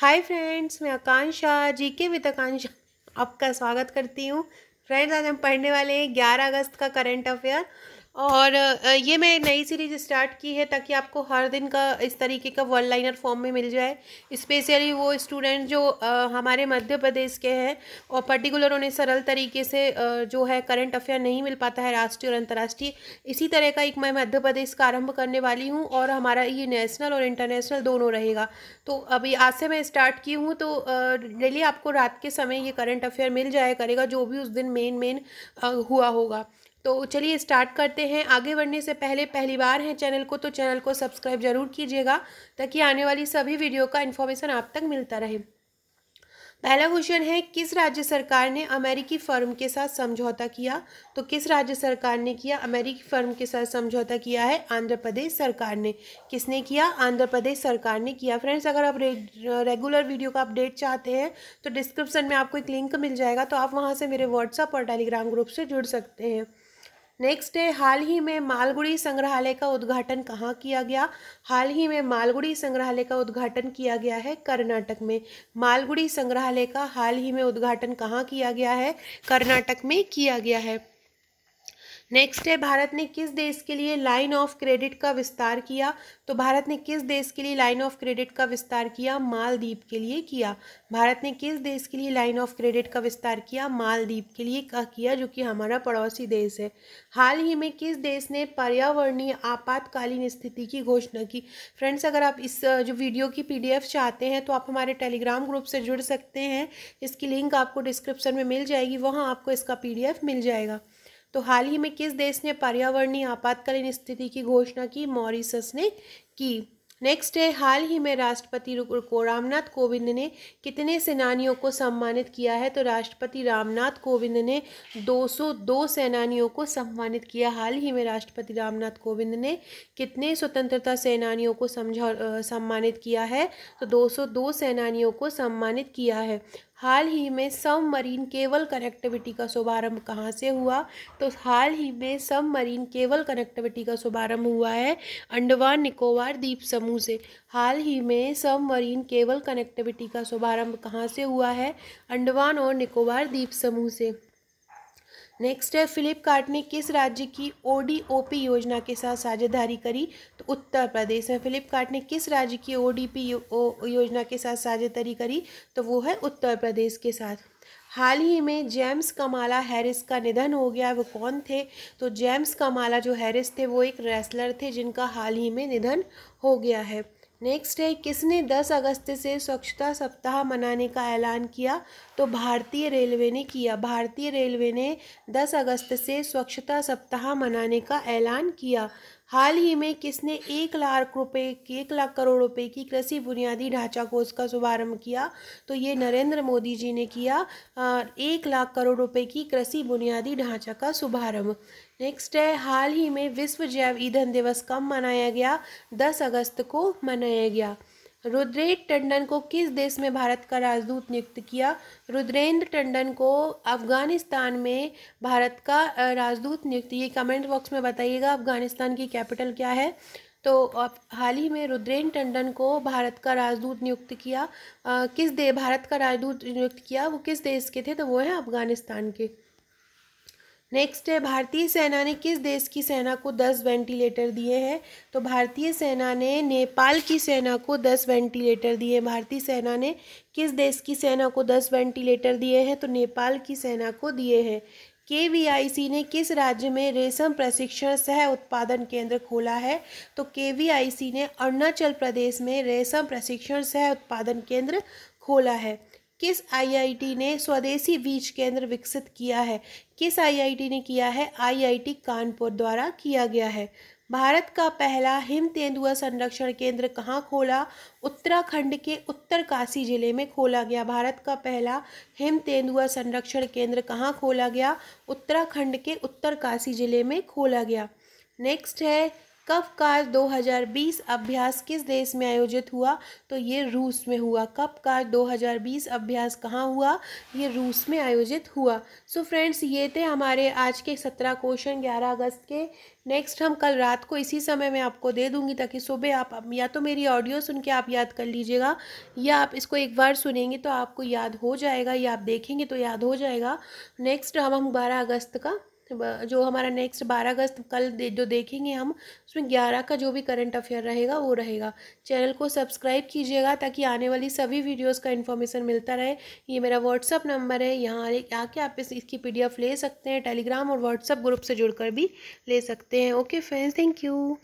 hi friends मैं आकांक्षा जी के with आकांक्षा आपका स्वागत करती हूँ फ्रेंड्स आज हम पढ़ने वाले हैं ग्यारह अगस्त का करंट अफेयर और ये मैं नई सीरीज स्टार्ट की है ताकि आपको हर दिन का इस तरीके का वन लाइनर फॉर्म में मिल जाए स्पेशली वो स्टूडेंट जो हमारे मध्य प्रदेश के हैं और पर्टिकुलर उन्हें सरल तरीके से जो है करंट अफेयर नहीं मिल पाता है राष्ट्रीय और अंतर्राष्ट्रीय इसी तरह का एक मैं मध्य प्रदेश का आरम्भ करने वाली हूँ और हमारा ये नेशनल और इंटरनेशनल दोनों रहेगा तो अभी आज से मैं स्टार्ट की हूँ तो डेली आपको रात के समय ये करंट अफेयर मिल जाया करेगा जो भी उस दिन मेन मेन हुआ होगा तो चलिए स्टार्ट करते हैं आगे बढ़ने से पहले पहली बार हैं चैनल को तो चैनल को सब्सक्राइब जरूर कीजिएगा ताकि आने वाली सभी वीडियो का इन्फॉर्मेशन आप तक मिलता रहे पहला क्वेश्चन है किस राज्य सरकार ने अमेरिकी फर्म के साथ समझौता किया तो किस राज्य सरकार ने किया अमेरिकी फर्म के साथ समझौता किया है आंध्र प्रदेश सरकार ने किसने किया आंध्र प्रदेश सरकार ने किया फ्रेंड्स अगर आप रे, रेगुलर वीडियो का अपडेट चाहते हैं तो डिस्क्रिप्शन में आपको एक लिंक मिल जाएगा तो आप वहाँ से मेरे व्हाट्सअप और टेलीग्राम ग्रुप से जुड़ सकते हैं नेक्स्ट है हाल ही में मालगुड़ी संग्रहालय का उद्घाटन कहाँ किया गया हाल ही में मालगुड़ी संग्रहालय का उद्घाटन किया गया है कर्नाटक में मालगुड़ी संग्रहालय का हाल ही में उद्घाटन कहाँ किया गया है कर्नाटक में किया गया है नेक्स्ट है भारत ने किस देश के लिए लाइन ऑफ क्रेडिट का विस्तार किया तो भारत ने किस देश के लिए लाइन ऑफ क्रेडिट का विस्तार किया मालदीप के लिए किया भारत ने किस देश के लिए लाइन ऑफ क्रेडिट का विस्तार किया मालदीप के लिए का किया जो कि हमारा पड़ोसी देश है हाल ही में किस देश ने पर्यावरणीय आपातकालीन स्थिति की घोषणा की फ्रेंड्स अगर आप इस जो वीडियो की पी चाहते हैं तो आप हमारे टेलीग्राम ग्रुप से जुड़ सकते हैं इसकी लिंक आपको डिस्क्रिप्शन में मिल जाएगी वहाँ आपको इसका पी मिल जाएगा तो हाल ही में किस देश ने पर्यावरणीय आपातकालीन स्थिति की घोषणा की मॉरिसस ने की नेक्स्ट है हाल ही में राष्ट्रपति को रामनाथ कोविंद ने कितने सेनानियों को सम्मानित किया है तो राष्ट्रपति रामनाथ कोविंद ने 202 सेनानियों को सम्मानित किया हाल ही में राष्ट्रपति रामनाथ कोविंद ने कितने स्वतंत्रता सेनानियों को समझा सम्मानित किया है तो 202 सेनानियों को सम्मानित किया है हाल ही में सब मरीन केबल कनेक्टिविटी का शुभारंभ कहाँ से हुआ तो हाल ही में सब मरीन केबल कनेक्टिविटी का शुभारंभ हुआ है अंडमान निकोबार द्वीप समूह से हाल ही में सब मरीन केबल कनेक्टिविटी का शुभारंभ कहाँ से हुआ है अंडमान और निकोबार द्वीप समूह से नेक्स्ट है फ्लिपकार्ट ने किस राज्य की ओ योजना के साथ साझेदारी करी तो उत्तर प्रदेश में फ्लिपकार्ट ने किस राज्य की ओ योजना के साथ साझेदारी करी तो वो है उत्तर प्रदेश के साथ हाल ही में जेम्स कमाला हैरिस का निधन हो गया वो कौन थे तो जेम्स कमाला जो हैरिस थे वो एक रेसलर थे जिनका हाल ही में निधन हो गया है नेक्स्ट है किसने 10 अगस्त से स्वच्छता सप्ताह मनाने का ऐलान किया तो भारतीय रेलवे ने किया भारतीय रेलवे ने 10 अगस्त से स्वच्छता सप्ताह मनाने का ऐलान किया हाल ही में किसने एक लाख रुपए की एक लाख करोड़ रुपए की कृषि बुनियादी ढांचा को उसका शुभारंभ किया तो ये नरेंद्र मोदी जी ने किया एक लाख करोड़ रुपए की कृषि बुनियादी ढांचा का शुभारंभ नेक्स्ट है हाल ही में विश्व जैव ईंधन दिवस कब मनाया गया दस अगस्त को मनाया गया रुद्रेट टंडन को किस देश में भारत का राजदूत नियुक्त किया रुद्रेंद्र टंडन को अफगानिस्तान में भारत का राजदूत नियुक्त ये कमेंट बॉक्स में बताइएगा अफगानिस्तान की कैपिटल क्या है तो अब हाल ही में रुद्रेन टंडन को भारत का राजदूत नियुक्त किया आ, किस दे भारत का राजदूत नियुक्त किया वो किस देश के थे तो वो हैं अफगानिस्तान के नेक्स्ट है भारतीय सेना ने किस देश की सेना को दस वेंटिलेटर दिए हैं तो भारतीय सेना ने नेपाल की सेना को दस वेंटिलेटर दिए भारतीय सेना ने किस देश की सेना को दस वेंटिलेटर दिए हैं तो नेपाल की सेना को दिए हैं के वी आई सी ने किस राज्य में रेशम प्रशिक्षण सह उत्पादन केंद्र खोला है तो के वी आई सी ने अरुणाचल प्रदेश में रेशम प्रशिक्षण सह उत्पादन केंद्र खोला है किस आईआईटी ने स्वदेशी बीज केंद्र विकसित किया है किस आईआईटी ने किया है आईआईटी कानपुर द्वारा किया गया है भारत का पहला हिम तेंदुआ संरक्षण केंद्र कहाँ खोला उत्तराखंड के उत्तरकाशी जिले में खोला गया भारत का पहला हिम तेंदुआ संरक्षण केंद्र कहाँ खोला गया उत्तराखंड के उत्तरकाशी जिले में खोला गया नेक्स्ट है कब कार 2020 अभ्यास किस देश में आयोजित हुआ तो ये रूस में हुआ कप कार 2020 अभ्यास कहाँ हुआ ये रूस में आयोजित हुआ सो so फ्रेंड्स ये थे हमारे आज के सत्रह क्वेश्चन ग्यारह अगस्त के नेक्स्ट हम कल रात को इसी समय मैं आपको दे दूंगी ताकि सुबह आप या तो मेरी ऑडियो सुन के आप याद कर लीजिएगा या आप इसको एक बार सुनेंगे तो आपको याद हो जाएगा या आप देखेंगे तो याद हो जाएगा नेक्स्ट हम हम बारह अगस्त का जो हमारा नेक्स्ट बारह अगस्त कल दे, जो देखेंगे हम उसमें ग्यारह का जो भी करंट अफेयर रहेगा वो रहेगा चैनल को सब्सक्राइब कीजिएगा ताकि आने वाली सभी वीडियोस का इन्फॉर्मेशन मिलता रहे ये मेरा व्हाट्सअप नंबर है यहाँ आके आप इस इसकी पी ले सकते हैं टेलीग्राम और व्हाट्सअप ग्रुप से जुड़कर भी ले सकते हैं ओके फ्रेंड्स थैंक यू